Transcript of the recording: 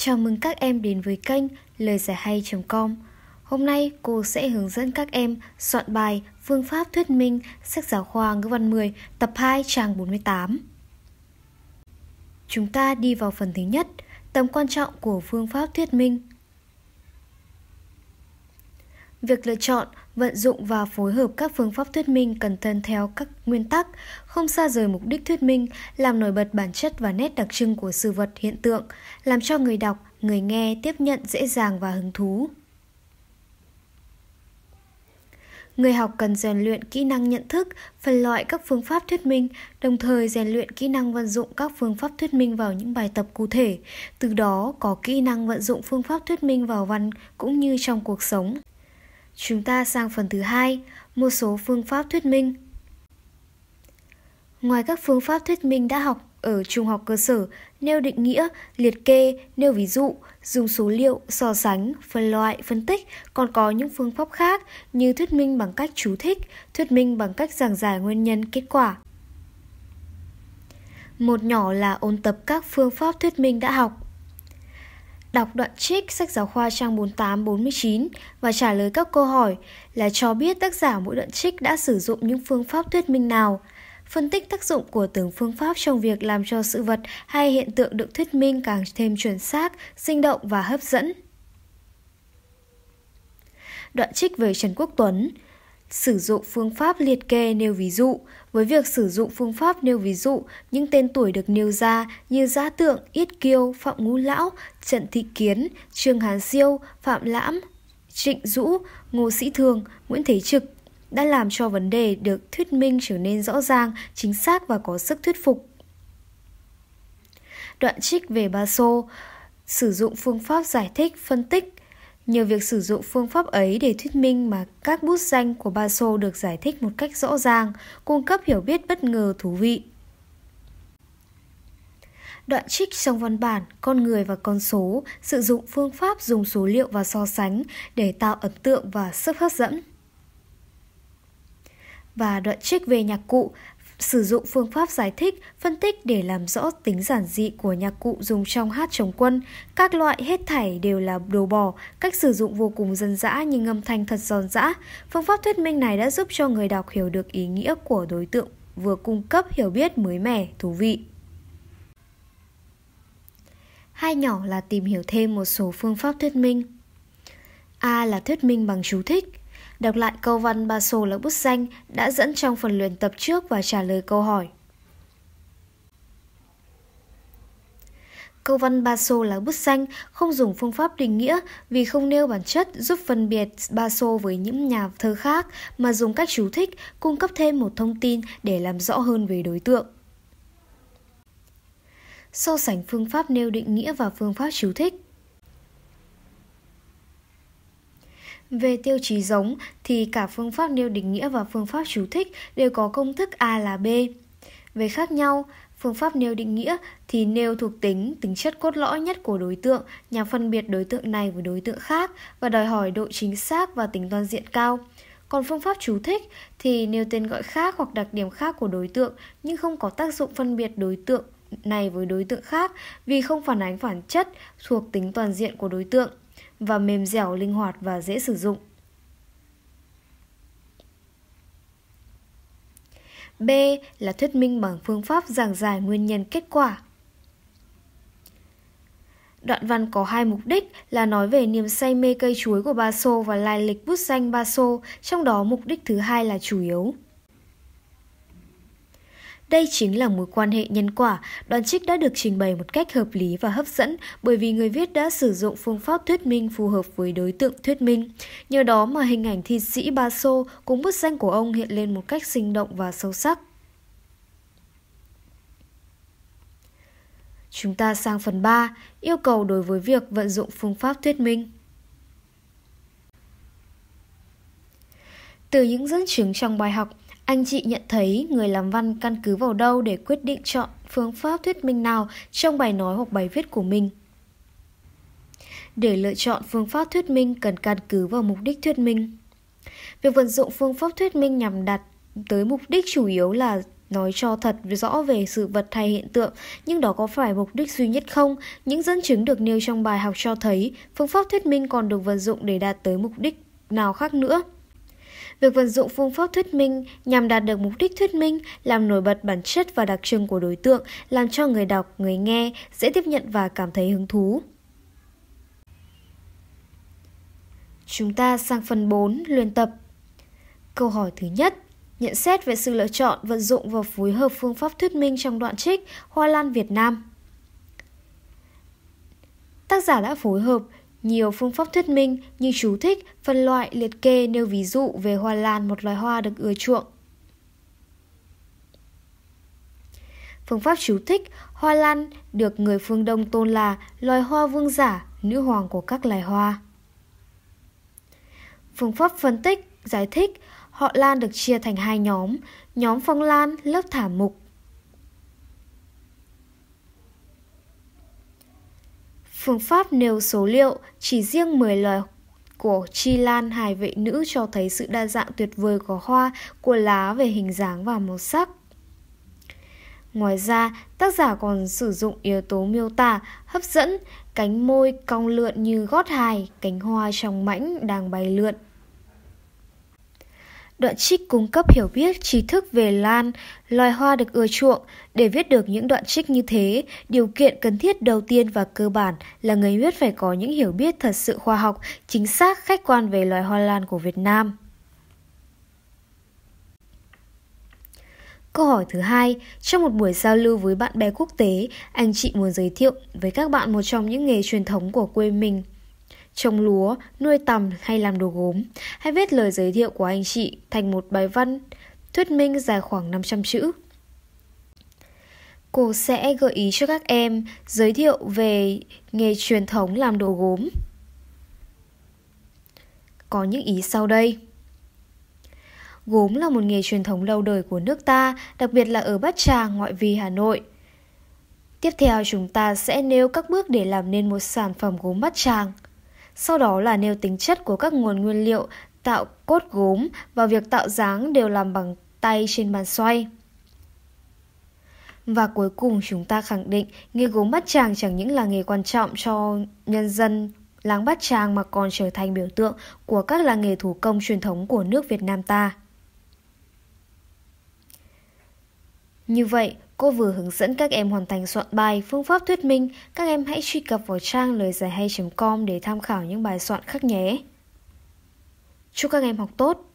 Chào mừng các em đến với kênh lời giải hay.com. Hôm nay cô sẽ hướng dẫn các em soạn bài Phương pháp thuyết minh sách giáo khoa ngữ văn 10 tập 2 trang 48. Chúng ta đi vào phần thứ nhất, tầm quan trọng của phương pháp thuyết minh. Việc lựa chọn, vận dụng và phối hợp các phương pháp thuyết minh cần thân theo các nguyên tắc, không xa rời mục đích thuyết minh, làm nổi bật bản chất và nét đặc trưng của sự vật hiện tượng, làm cho người đọc, người nghe tiếp nhận dễ dàng và hứng thú. Người học cần rèn luyện kỹ năng nhận thức, phân loại các phương pháp thuyết minh, đồng thời rèn luyện kỹ năng vận dụng các phương pháp thuyết minh vào những bài tập cụ thể, từ đó có kỹ năng vận dụng phương pháp thuyết minh vào văn cũng như trong cuộc sống. Chúng ta sang phần thứ hai, một số phương pháp thuyết minh. Ngoài các phương pháp thuyết minh đã học ở trung học cơ sở, nêu định nghĩa, liệt kê, nêu ví dụ, dùng số liệu, so sánh, phân loại, phân tích, còn có những phương pháp khác như thuyết minh bằng cách chú thích, thuyết minh bằng cách giảng giải nguyên nhân, kết quả. Một nhỏ là ôn tập các phương pháp thuyết minh đã học đọc đoạn trích sách giáo khoa trang 48-49 và trả lời các câu hỏi là cho biết tác giả mỗi đoạn trích đã sử dụng những phương pháp thuyết minh nào, phân tích tác dụng của từng phương pháp trong việc làm cho sự vật hay hiện tượng được thuyết minh càng thêm chuẩn xác, sinh động và hấp dẫn. Đoạn trích về Trần Quốc Tuấn – Sử dụng phương pháp liệt kê nêu ví dụ Với việc sử dụng phương pháp nêu ví dụ, những tên tuổi được nêu ra như Giã Tượng, Yết Kiêu, Phạm Ngũ Lão, Trần Thị Kiến, Trương Hán Siêu, Phạm Lãm, Trịnh Dũ, Ngô Sĩ Thường, Nguyễn Thế Trực đã làm cho vấn đề được thuyết minh trở nên rõ ràng, chính xác và có sức thuyết phục. Đoạn trích về ba xô Sử dụng phương pháp giải thích, phân tích Nhờ việc sử dụng phương pháp ấy để thuyết minh mà các bút danh của ba Baso được giải thích một cách rõ ràng, cung cấp hiểu biết bất ngờ thú vị. Đoạn trích trong văn bản Con người và con số sử dụng phương pháp dùng số liệu và so sánh để tạo ấn tượng và sức hấp dẫn. Và đoạn trích về nhạc cụ sử dụng phương pháp giải thích, phân tích để làm rõ tính giản dị của nhạc cụ dùng trong hát chống quân. Các loại hết thảy đều là đồ bò, cách sử dụng vô cùng dân dã nhưng âm thanh thật giòn giã. Phương pháp thuyết minh này đã giúp cho người đọc hiểu được ý nghĩa của đối tượng vừa cung cấp hiểu biết mới mẻ, thú vị. Hai nhỏ là tìm hiểu thêm một số phương pháp thuyết minh. A là thuyết minh bằng chú thích, Đọc lại câu văn ba sổ là bút xanh đã dẫn trong phần luyện tập trước và trả lời câu hỏi. Câu văn ba sô là bút xanh không dùng phương pháp định nghĩa vì không nêu bản chất giúp phân biệt ba sô với những nhà thơ khác mà dùng cách chú thích cung cấp thêm một thông tin để làm rõ hơn về đối tượng. So sánh phương pháp nêu định nghĩa và phương pháp chú thích Về tiêu chí giống thì cả phương pháp nêu định nghĩa và phương pháp chú thích đều có công thức A là B. Về khác nhau, phương pháp nêu định nghĩa thì nêu thuộc tính, tính chất cốt lõi nhất của đối tượng nhằm phân biệt đối tượng này với đối tượng khác và đòi hỏi độ chính xác và tính toàn diện cao. Còn phương pháp chú thích thì nêu tên gọi khác hoặc đặc điểm khác của đối tượng nhưng không có tác dụng phân biệt đối tượng này với đối tượng khác vì không phản ánh phản chất thuộc tính toàn diện của đối tượng và mềm dẻo linh hoạt và dễ sử dụng. B là thuyết minh bằng phương pháp giảng giải nguyên nhân kết quả. Đoạn văn có hai mục đích là nói về niềm say mê cây chuối của ba Baso và lai lịch bút danh ba Baso, trong đó mục đích thứ hai là chủ yếu. Đây chính là mối quan hệ nhân quả, đoàn trích đã được trình bày một cách hợp lý và hấp dẫn bởi vì người viết đã sử dụng phương pháp thuyết minh phù hợp với đối tượng thuyết minh. Nhờ đó mà hình ảnh thi sĩ Ba Sô cùng bức danh của ông hiện lên một cách sinh động và sâu sắc. Chúng ta sang phần 3, yêu cầu đối với việc vận dụng phương pháp thuyết minh. Từ những dẫn chứng trong bài học, anh chị nhận thấy người làm văn căn cứ vào đâu để quyết định chọn phương pháp thuyết minh nào trong bài nói hoặc bài viết của mình. Để lựa chọn phương pháp thuyết minh cần căn cứ vào mục đích thuyết minh. Việc vận dụng phương pháp thuyết minh nhằm đạt tới mục đích chủ yếu là nói cho thật rõ về sự vật hay hiện tượng, nhưng đó có phải mục đích duy nhất không? Những dẫn chứng được nêu trong bài học cho thấy phương pháp thuyết minh còn được vận dụng để đạt tới mục đích nào khác nữa. Việc vận dụng phương pháp thuyết minh nhằm đạt được mục đích thuyết minh, làm nổi bật bản chất và đặc trưng của đối tượng, làm cho người đọc, người nghe dễ tiếp nhận và cảm thấy hứng thú. Chúng ta sang phần 4, luyện tập. Câu hỏi thứ nhất, nhận xét về sự lựa chọn, vận dụng và phối hợp phương pháp thuyết minh trong đoạn trích Hoa Lan Việt Nam. Tác giả đã phối hợp nhiều phương pháp thuyết minh như chú thích, phân loại, liệt kê nêu ví dụ về hoa lan một loài hoa được ưa chuộng. Phương pháp chú thích, hoa lan được người phương Đông tôn là loài hoa vương giả, nữ hoàng của các loài hoa. Phương pháp phân tích, giải thích, họ lan được chia thành hai nhóm, nhóm phong lan, lớp thả mục Phương pháp nêu số liệu chỉ riêng 10 loài của Chi Lan hài vệ nữ cho thấy sự đa dạng tuyệt vời của hoa, của lá về hình dáng và màu sắc. Ngoài ra, tác giả còn sử dụng yếu tố miêu tả, hấp dẫn, cánh môi cong lượn như gót hài, cánh hoa trong mảnh đang bay lượn. Đoạn trích cung cấp hiểu biết trí thức về lan, loài hoa được ưa chuộng. Để viết được những đoạn trích như thế, điều kiện cần thiết đầu tiên và cơ bản là người viết phải có những hiểu biết thật sự khoa học, chính xác, khách quan về loài hoa lan của Việt Nam. Câu hỏi thứ hai, trong một buổi giao lưu với bạn bè quốc tế, anh chị muốn giới thiệu với các bạn một trong những nghề truyền thống của quê mình – trồng lúa, nuôi tầm hay làm đồ gốm. Hãy viết lời giới thiệu của anh chị thành một bài văn thuyết minh dài khoảng 500 chữ. Cô sẽ gợi ý cho các em giới thiệu về nghề truyền thống làm đồ gốm. Có những ý sau đây. Gốm là một nghề truyền thống lâu đời của nước ta, đặc biệt là ở Bát tràng ngoại vi Hà Nội. Tiếp theo chúng ta sẽ nêu các bước để làm nên một sản phẩm gốm bát tràng sau đó là nêu tính chất của các nguồn nguyên liệu, tạo cốt gốm và việc tạo dáng đều làm bằng tay trên bàn xoay. Và cuối cùng chúng ta khẳng định nghề gốm bát tràng chẳng những là nghề quan trọng cho nhân dân làng bát tràng mà còn trở thành biểu tượng của các làng nghề thủ công truyền thống của nước Việt Nam ta. Như vậy, Cô vừa hướng dẫn các em hoàn thành soạn bài, phương pháp thuyết minh, các em hãy truy cập vào trang lời giải hay.com để tham khảo những bài soạn khác nhé. Chúc các em học tốt!